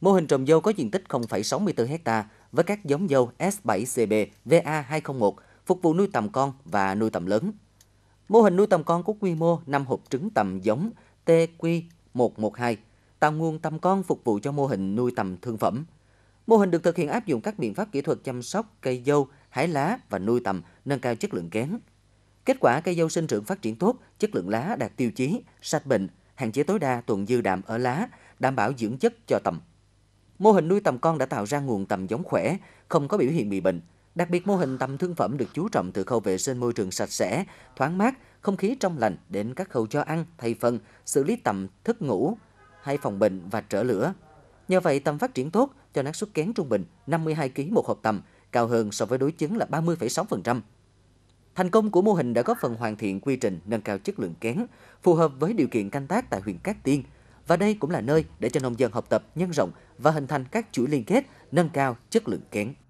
Mô hình trồng dâu có diện tích 0,64 ha với các giống dâu S7CB VA201 phục vụ nuôi tầm con và nuôi tầm lớn. Mô hình nuôi tầm con có quy mô 5 hộp trứng tầm giống TQ112 tạo nguồn tầm con phục vụ cho mô hình nuôi tầm thương phẩm. Mô hình được thực hiện áp dụng các biện pháp kỹ thuật chăm sóc cây dâu, hái lá và nuôi tầm nâng cao chất lượng kén. Kết quả cây dâu sinh trưởng phát triển tốt, chất lượng lá đạt tiêu chí, sạch bệnh, hạn chế tối đa tuần dư đạm ở lá, đảm bảo dưỡng chất cho tầm. Mô hình nuôi tầm con đã tạo ra nguồn tầm giống khỏe, không có biểu hiện bị bệnh. Đặc biệt mô hình tầm thương phẩm được chú trọng từ khâu vệ sinh môi trường sạch sẽ, thoáng mát, không khí trong lành đến các khâu cho ăn, thay phân, xử lý tầm, thức ngủ, hay phòng bệnh và trở lửa. Nhờ vậy tầm phát triển tốt cho năng suất kén trung bình 52 kg một hộp tầm, cao hơn so với đối chứng là 30,6%. Thành công của mô hình đã góp phần hoàn thiện quy trình nâng cao chất lượng kén, phù hợp với điều kiện canh tác tại huyện Cát Tiên – và đây cũng là nơi để cho nông dân học tập nhân rộng và hình thành các chuỗi liên kết, nâng cao chất lượng kén.